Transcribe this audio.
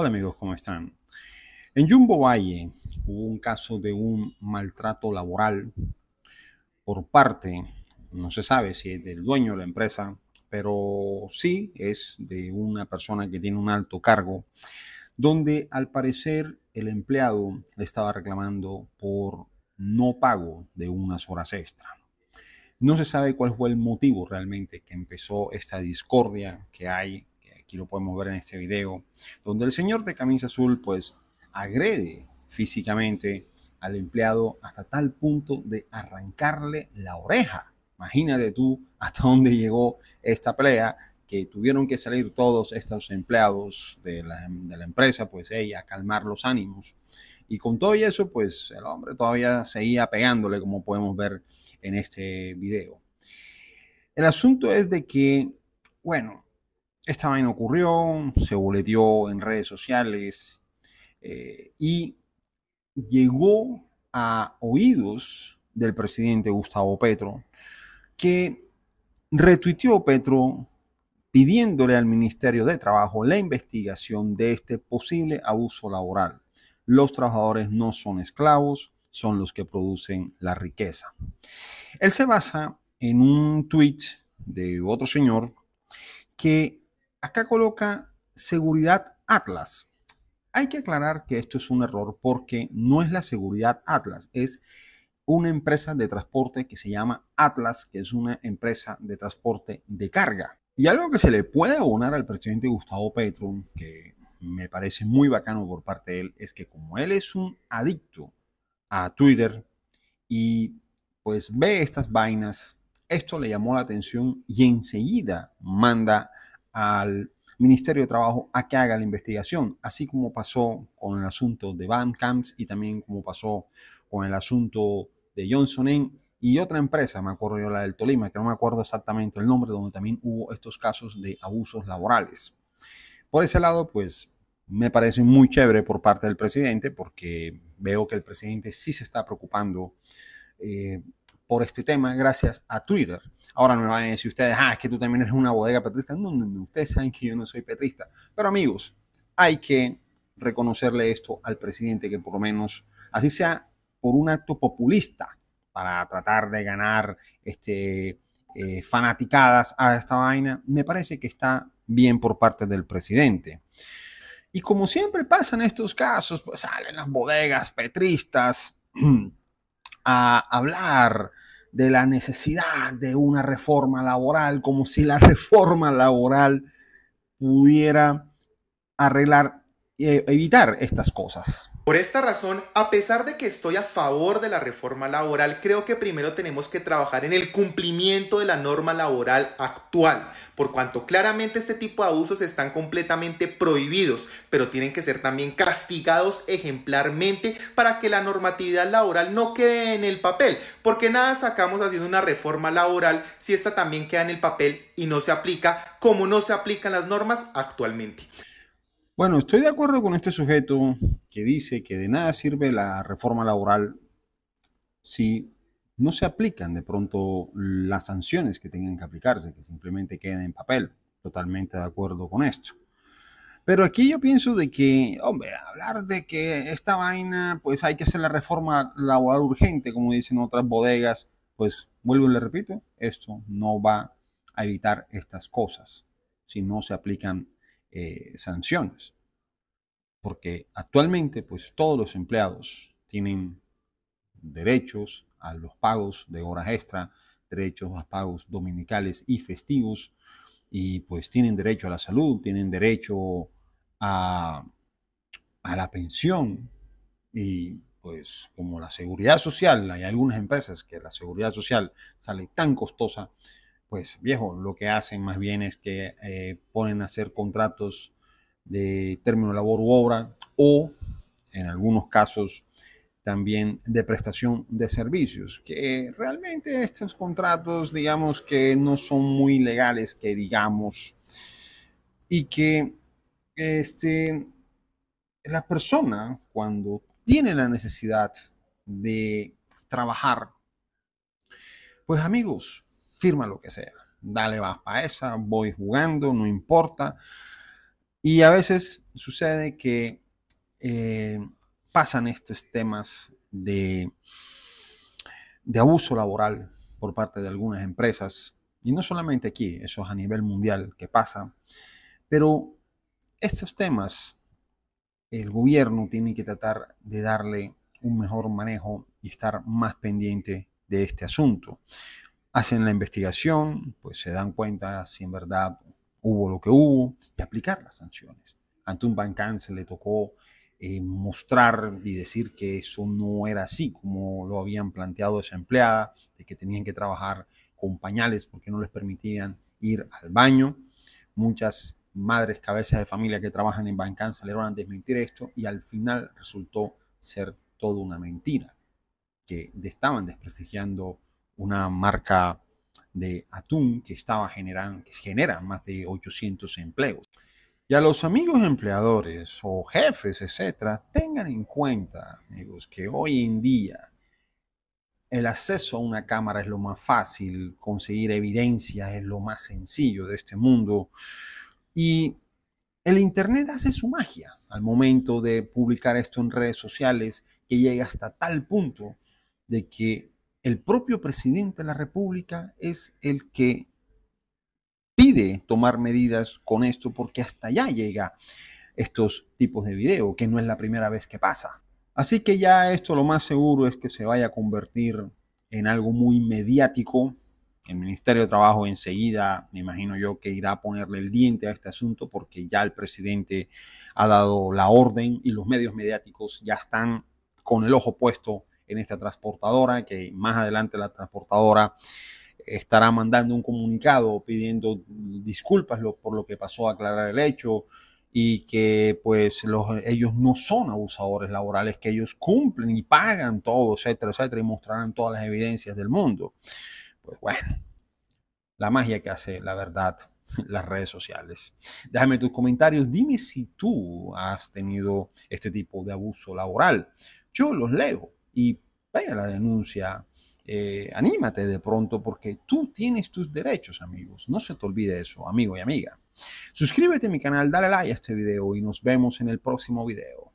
Hola amigos, ¿cómo están? En Jumbo Valle hubo un caso de un maltrato laboral por parte, no se sabe si es del dueño de la empresa, pero sí es de una persona que tiene un alto cargo, donde al parecer el empleado le estaba reclamando por no pago de unas horas extra. No se sabe cuál fue el motivo realmente que empezó esta discordia que hay aquí lo podemos ver en este video, donde el señor de camisa azul pues agrede físicamente al empleado hasta tal punto de arrancarle la oreja. Imagínate tú hasta dónde llegó esta pelea, que tuvieron que salir todos estos empleados de la, empresa, pues ella, a calmar los ánimos. Y con todo eso, pues el hombre todavía seguía pegándole, como podemos ver en este video. El asunto es de que, bueno, esta vaina ocurrió, se boleteó en redes sociales eh, y llegó a oídos del presidente Gustavo Petro, que retuiteó Petro pidiéndole al Ministerio de Trabajo la investigación de este posible abuso laboral. Los trabajadores no son esclavos, son los que producen la riqueza. Él se basa en un tweet de otro señor que Acá coloca seguridad Atlas. Hay que aclarar que esto es un error porque no es la seguridad Atlas, es una empresa de transporte que se llama Atlas, que es una empresa de transporte de carga. Y algo que se le puede abonar al presidente Gustavo Petro, que me parece muy bacano por parte de él, es que como él es un adicto a Twitter y pues ve estas vainas, esto le llamó la atención y enseguida manda al Ministerio de Trabajo a que haga la investigación, así como pasó con el asunto de Van Camps y también como pasó con el asunto de Johnson y otra empresa, me acuerdo yo la del Tolima, que no me acuerdo exactamente el nombre, donde también hubo estos casos de abusos laborales. Por ese lado, pues me parece muy chévere por parte del presidente, porque veo que el presidente sí se está preocupando eh, por este tema gracias a Twitter. Ahora me van a decir ustedes, ah, es que tú también eres una bodega petrista. No, no, no, ustedes saben que yo no soy petrista. Pero amigos, hay que reconocerle esto al presidente que por lo menos, así sea por un acto populista, para tratar de ganar este, eh, fanaticadas a esta vaina, me parece que está bien por parte del presidente. Y como siempre pasa en estos casos, pues salen las bodegas petristas a hablar de la necesidad de una reforma laboral, como si la reforma laboral pudiera arreglar, eh, evitar estas cosas. Por esta razón, a pesar de que estoy a favor de la reforma laboral, creo que primero tenemos que trabajar en el cumplimiento de la norma laboral actual, por cuanto claramente este tipo de abusos están completamente prohibidos, pero tienen que ser también castigados ejemplarmente para que la normatividad laboral no quede en el papel, porque nada sacamos haciendo una reforma laboral si esta también queda en el papel y no se aplica como no se aplican las normas actualmente. Bueno, estoy de acuerdo con este sujeto que dice que de nada sirve la reforma laboral si no se aplican de pronto las sanciones que tengan que aplicarse, que simplemente queden en papel. Totalmente de acuerdo con esto. Pero aquí yo pienso de que, hombre, hablar de que esta vaina, pues hay que hacer la reforma laboral urgente, como dicen otras bodegas, pues vuelvo y le repito, esto no va a evitar estas cosas si no se aplican eh, sanciones. Porque actualmente, pues todos los empleados tienen derechos a los pagos de horas extra, derechos a pagos dominicales y festivos, y pues tienen derecho a la salud, tienen derecho a, a la pensión y pues como la seguridad social, hay algunas empresas que la seguridad social sale tan costosa, pues viejo, lo que hacen más bien es que eh, ponen a hacer contratos de término labor u obra o en algunos casos también de prestación de servicios, que realmente estos contratos digamos que no son muy legales, que digamos, y que este, la persona cuando tiene la necesidad de trabajar, pues amigos, firma lo que sea. Dale, vas para esa, voy jugando, no importa. Y a veces sucede que eh, pasan estos temas de, de abuso laboral por parte de algunas empresas, y no solamente aquí, eso es a nivel mundial que pasa, pero estos temas el gobierno tiene que tratar de darle un mejor manejo y estar más pendiente de este asunto hacen la investigación, pues se dan cuenta si en verdad hubo lo que hubo y aplicar las sanciones. Ante un bancán se le tocó eh, mostrar y decir que eso no era así como lo habían planteado esa empleada, de que tenían que trabajar con pañales porque no les permitían ir al baño. Muchas madres, cabezas de familia que trabajan en Bancán salieron a desmentir esto y al final resultó ser toda una mentira, que estaban desprestigiando una marca de atún que estaba generando, que genera más de 800 empleos. Y a los amigos empleadores o jefes, etcétera, tengan en cuenta, amigos, que hoy en día el acceso a una cámara es lo más fácil, conseguir evidencia es lo más sencillo de este mundo. Y el Internet hace su magia al momento de publicar esto en redes sociales que llega hasta tal punto de que el propio presidente de la República es el que pide tomar medidas con esto porque hasta allá llega estos tipos de video, que no es la primera vez que pasa. Así que ya esto lo más seguro es que se vaya a convertir en algo muy mediático. El Ministerio de Trabajo enseguida, me imagino yo, que irá a ponerle el diente a este asunto porque ya el presidente ha dado la orden y los medios mediáticos ya están con el ojo puesto en esta transportadora, que más adelante la transportadora estará mandando un comunicado pidiendo disculpas por lo que pasó, aclarar el hecho y que pues ellos no son abusadores laborales, que ellos cumplen y pagan todo, etcétera, etcétera, y mostrarán todas las evidencias del mundo. Pues bueno, la magia que hace la verdad las redes sociales. Déjame tus comentarios, dime si tú has tenido este tipo de abuso laboral. Yo los leo y vaya la denuncia, eh, anímate de pronto porque tú tienes tus derechos, amigos. No se te olvide eso, amigo y amiga. Suscríbete a mi canal, dale like a este video y nos vemos en el próximo video.